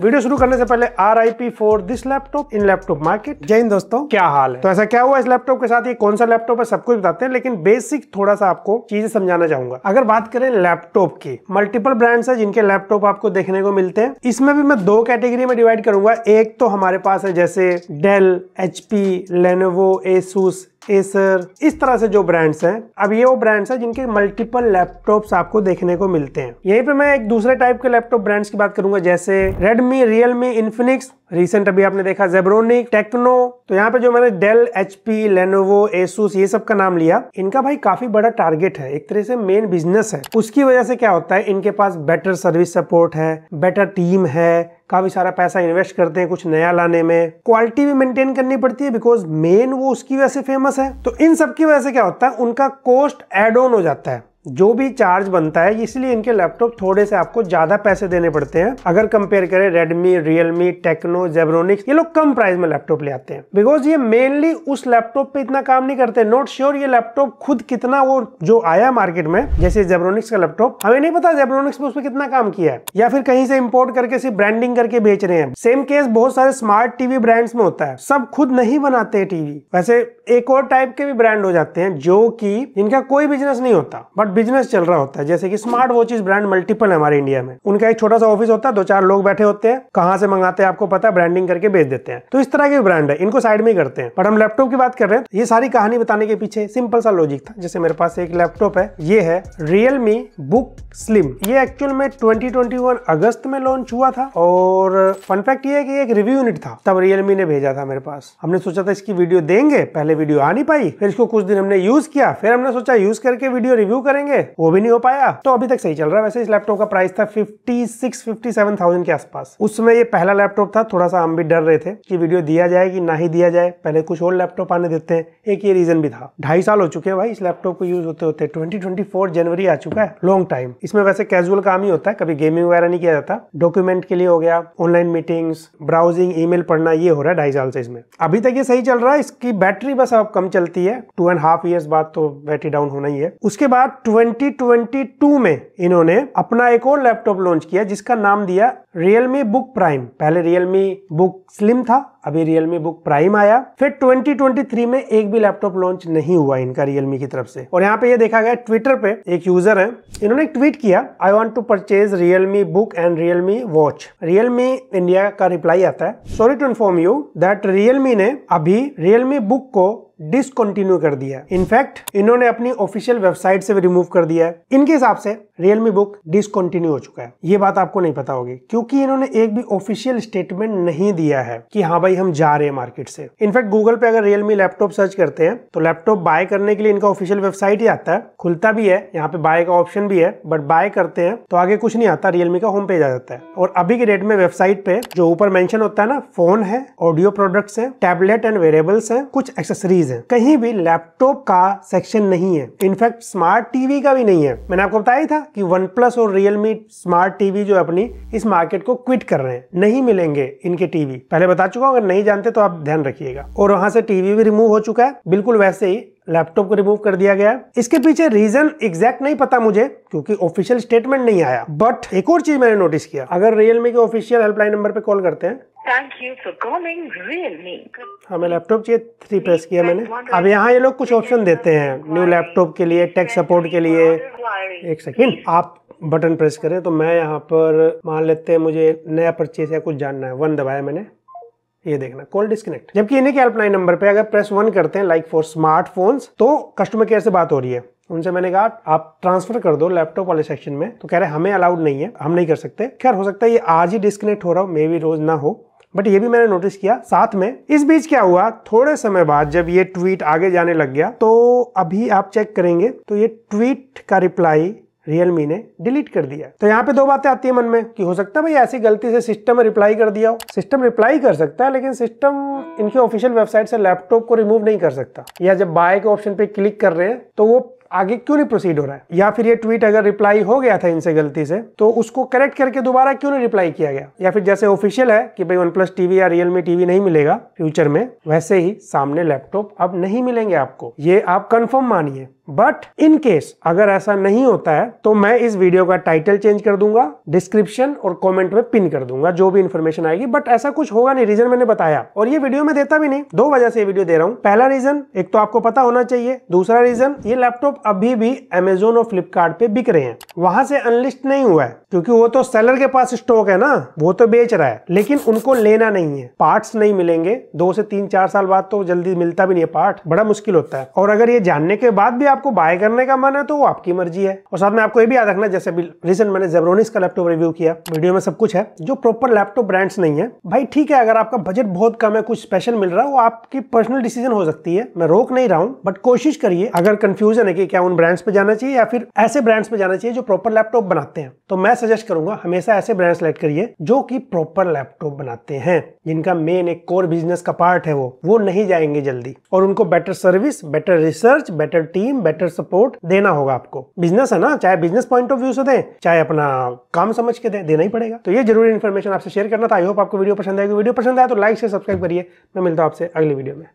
video शुरू करने से पहले R I P for this laptop in laptop market जय हिंद दोस्तों क्या हाल है तो ऐसा क्या हुआ इस लैपटॉप के साथ ये कौन सा लैपटॉप है सब कुछ बताते हैं लेकिन बेसिक थोड़ा सा आपको चीजें समझाना चाहूंगा अगर बात करें लैपटॉप की मल्टीपल ब्रांड्स है जिनके लैपटॉप आपको देखने को मिलते हैं इसमें भी मैं दो कैटेगरी में डिवाइड करूंगा एक तो हमारे पास है जैसे Dell H P Lenovo Asus Acer इस तरह से जो ब्रांड्स हैं अब ये वो ब्रांड्स हैं जिनके मल्टीपल लैपटॉप्स आपको देखने को मिलते हैं यहीं पे मैं एक दूसरे टाइप के लैपटॉप ब्रांड्स की बात करूंगा जैसे रेडमी रियलमी इन्फिनिक्स रिसेंट अभी आपने देखा जेब्रोनिक टेक्नो तो यहाँ पे जो मैंने Dell H P Lenovo Asus ये सब का नाम लिया इनका भाई काफी बड़ा टारगेट है एक तरह से मेन बिजनेस है उसकी वजह से क्या होता है इनके पास बेटर सर्विस सपोर्ट है बेटर टीम है काफ़ी सारा पैसा इन्वेस्ट करते हैं कुछ नया लाने में क्वालिटी भी मेंटेन करनी पड़ती है बिकॉज मेन वो उसकी वजह से फेमस है तो इन सब की वजह से क्या होता है उनका कॉस्ट एड ऑन हो जाता है जो भी चार्ज बनता है इसलिए इनके लैपटॉप थोड़े से आपको ज़्यादा पैसे देने पड़ते हैं अगर कंपेयर करें रेडमी रियलमी टेक्नो जेब्रोनिक्स ये लोग कम प्राइस में लैपटॉप ले आते हैं बिकॉज ये मेनली उस लैपटॉप पे इतना काम नहीं करते नॉट श्योर ये लैपटॉप खुद कितना वो जो आया मार्केट में जैसे जेब्रोनिक्स का लैपटॉप हमें नहीं पता जेब्रोनिक्स में उसमें कितना काम किया है या फिर कहीं से इम्पोर्ट करके सिर्फ ब्रांडिंग करके बेच रहे हैं सेम केस बहुत सारे स्मार्ट टीवी ब्रांड्स में होता है सब खुद नहीं बनाते टीवी वैसे एक और टाइप के भी ब्रांड हो जाते हैं जो की इनका कोई बिजनेस नहीं होता बट बिजनेस चल रहा होता है जैसे कि स्मार्ट वॉचेस ब्रांड मल्टीपल है हमारे इंडिया में उनका एक छोटा सा ऑफिस होता है दो चार लोग बैठे होते हैं कहाँ से मंगाते हैं आपको पता है ब्रांडिंग करके बेच देते हैं तो इस तरह के ब्रांड है इनको साइड में करते हैं पर हम लैपटॉप की बात कर रहे हैं तो ये सारी कहानी बताने के पीछे सिंपल सा लॉजिक था जैसे मेरे पास एक लैपटॉप है ये है रियलमी बुक स्लिम ये एक्चुअल में ट्वेंटी अगस्त में लॉन्च हुआ था और फनफैक्ट ये है कि एक रिव्यू यूनिट था तब रियलमी ने भेजा था मेरे पास हमने सोचा था इसकी वीडियो देंगे पहले वीडियो आ नहीं पाई फिर इसको कुछ दिन हमने यूज किया फिर हमने सोचा यूज करके वीडियो रिव्यू करें करेंगे वो भी नहीं हो पाया तो अभी तक सही चल रहा है वैसे इस लैपटॉप का प्राइस था fifty six fifty seven thousand के आसपास उसमें ये पहला लैपटॉप था थोड़ा सा हम भी डर रहे थे कि वीडियो दिया जाए कि ना ही दिया जाए पहले कुछ और लैपटॉप आने देते हैं एक ये रीजन भी था ढाई साल हो चुके हैं भाई इस लैपटॉप को यूज होते होते ट्वेंटी ट्वेंटी फोर जनवरी आ चुका है लॉन्ग टाइम इसमें वैसे कैजुअल काम ही होता है कभी गेमिंग वगैरह नहीं किया जाता डॉक्यूमेंट के लिए हो गया ऑनलाइन मीटिंग्स ब्राउजिंग ईमेल पढ़ना ये हो रहा है ढाई साल से इसमें अभी तक ये सही चल रहा है इसकी बैटरी बस अब कम चलती है टू एंड हाफ ईयर्स बाद तो बैटरी डाउन होना ही है उसके बाद 2022 में इन्होंने अपना एक और लैपटॉप लॉन्च किया जिसका नाम दिया Realme Book Prime पहले Realme Book Slim था अभी Realme Book Prime आया फिर 2023 में एक भी लैपटॉप लॉन्च नहीं हुआ इनका Realme की तरफ से और यहाँ पे ये देखा गया ट्विटर पे एक यूजर है इन्होंने ट्वीट किया I want to purchase Realme Book and Realme Watch Realme India का रिप्लाई आता है sorry to inform you that Realme ने अभी Realme Book को डिसकंटिन्यू कर दिया है इनफैक्ट इन्होंने अपनी ऑफिशियल वेबसाइट से भी रिमूव कर दिया है इनके हिसाब से रियलमी बुक डिसकंटिन्यू हो चुका है ये बात आपको नहीं पता होगी क्योंकि इन्होंने एक भी ऑफिशियल स्टेटमेंट नहीं दिया है कि हाँ भाई हम जा रहे हैं मार्केट से इनफैक्ट गूगल पे अगर रियलमी लैपटॉप सर्च करते हैं तो लैपटॉप बाय करने के लिए इनका ऑफिशियल वेबसाइट ही आता है खुलता भी है यहाँ पे बाय का ऑप्शन भी है बट बाय करते हैं तो आगे कुछ नहीं आता रियलमी का होम पेज आ जाता है और अभी के डेट में वेबसाइट पे जो ऊपर मेंशन होता है ना फोन है ऑडियो प्रोडक्ट्स है टैबलेट एंड वेरेबल्स है कुछ एक्सेसरीज है कहीं भी लैपटॉप का सेक्शन नहीं है इनफैक्ट स्मार्ट टीवी का भी नहीं है मैंने आपको बताया था कि वन प्लस और रियलमी स्मार्ट टीवी जो अपनी इस मार्केट को क्विट कर रहे हैं नहीं मिलेंगे इनके टीवी पहले बता चुका हूँ अगर नहीं जानते तो आप ध्यान रखिएगा और वहां से टीवी भी रिमूव हो चुका है बिल्कुल वैसे ही लैपटॉप को रिमूव कर दिया गया इसके पीछे रीजन एग्जैक्ट नहीं पता मुझे क्योंकि ऑफिशियल स्टेटमेंट नहीं आया बट एक और चीज मैंने नोटिस किया अगर रियलमी के ऑफिशियल हेल्पलाइन नंबर पे कॉल करते हैं thank you for calling Realme हमें लैपटॉप चाहिए थ्री प्रेस किया मैंने अब यहाँ ये लोग कुछ ऑप्शन देते हैं न्यू लैपटॉप के लिए टेक सपोर्ट के लिए एक सेकेंड आप बटन प्रेस करें तो मैं यहाँ पर मान लेते हैं मुझे नया परचेज या कुछ जानना है वन दबाया मैंने ये देखना कॉल डिस्कनेक्ट जबकि इन्हीं के हेल्पलाइन नंबर पे अगर प्रेस वन करते हैं लाइक फॉर स्मार्टफोन्स तो कस्टमर केयर से बात हो रही है उनसे मैंने कहा आप ट्रांसफर कर दो लैपटॉप वाले सेक्शन में तो कह रहे हमें अलाउड नहीं है हम नहीं कर सकते खैर हो सकता है ये आज ही डिस्कनेक्ट हो रहा हो मे बी रोज ना हो बट ये भी मैंने नोटिस किया साथ में इस बीच क्या हुआ थोड़े समय बाद जब ये ट्वीट आगे जाने लग गया तो अभी आप चेक करेंगे तो ये ट्वीट का रिप्लाई रियलमी ने डिलीट कर दिया तो यहाँ पे दो बातें आती है मन में कि हो सकता है भाई ऐसी गलती से सिस्टम रिप्लाई कर दिया हो सिस्टम रिप्लाई कर सकता है लेकिन सिस्टम इनके ऑफिशियल वेबसाइट से लैपटॉप को रिमूव नहीं कर सकता या जब बाय के ऑप्शन पे क्लिक कर रहे हैं तो वो आगे क्यों नहीं प्रोसीड हो रहा है या फिर ये ट्वीट अगर रिप्लाई हो गया था इनसे गलती से तो उसको करेक्ट करके दोबारा क्यों नहीं रिप्लाई किया गया या फिर जैसे ऑफिशियल है कि भाई वन प्लस टीवी या रियलमी टीवी नहीं मिलेगा फ्यूचर में वैसे ही सामने लैपटॉप अब नहीं मिलेंगे आपको ये आप कंफर्म मानिए बट इन केस अगर ऐसा नहीं होता है तो मैं इस वीडियो का टाइटल चेंज कर दूंगा डिस्क्रिप्शन और कमेंट में पिन कर दूंगा जो भी इन्फॉर्मेशन आएगी बट ऐसा कुछ होगा नहीं रीजन मैंने बताया और ये वीडियो में देता भी नहीं दो वजह से वीडियो दे रहा हूं पहला रीजन एक तो आपको पता होना चाहिए दूसरा रीजन ये लैपटॉप अभी भी अमेजोन और फ्लिपकार्ट पे बिक रहे हैं वहां से अनलिस्ट नहीं हुआ है क्योंकि वो तो सेलर के पास स्टॉक है ना वो तो बेच रहा है लेकिन उनको लेना नहीं है पार्ट नहीं मिलेंगे दो से तीन चार साल बाद तो जल्दी मिलता भी नहीं है पार्ट बड़ा मुश्किल होता है और अगर ये जानने के बाद भी आपको बाय करने का मन है तो वो आपकी मर्जी है और साथ में आपको ये भी याद रखना जैसे अभी रिसेंट मैंने जेब्रोनिस का लैपटॉप रिव्यू किया वीडियो में सब कुछ है जो प्रॉपर लैपटॉप ब्रांड्स नहीं है भाई ठीक है अगर आपका बजट बहुत कम है कुछ स्पेशल मिल रहा है वो आपकी पर्सनल डिसीजन हो सकती है मैं रोक नहीं रहा हूँ बट कोशिश करिए अगर कंफ्यूजन है कि क्या उन ब्रांड्स पे जाना चाहिए या फिर ऐसे ब्रांड्स पे जाना चाहिए जो प्रॉपर लैपटॉप बनाते हैं तो मैं सजेस्ट करूंगा हमेशा ऐसे ब्रांड सेलेक्ट करिए जो कि प्रॉपर लैपटॉप बनाते हैं जिनका मेन एक कोर बिजनेस का पार्ट है वो वो नहीं जाएंगे जल्दी और उनको better service better research better team better support देना होगा आपको बिजनेस है ना चाहे बिजनेस पॉइंट ऑफ व्यू से दें चाहे अपना काम समझ के दें देना ही पड़ेगा तो ये जरूरी इन्फॉर्मेशन आपसे शेयर करना था आई होप आपको वीडियो पसंद आएगी वीडियो पसंद आए तो लाइक से सब्सक्राइब करिए मैं मिलता हूँ आपसे अगली वीडियो में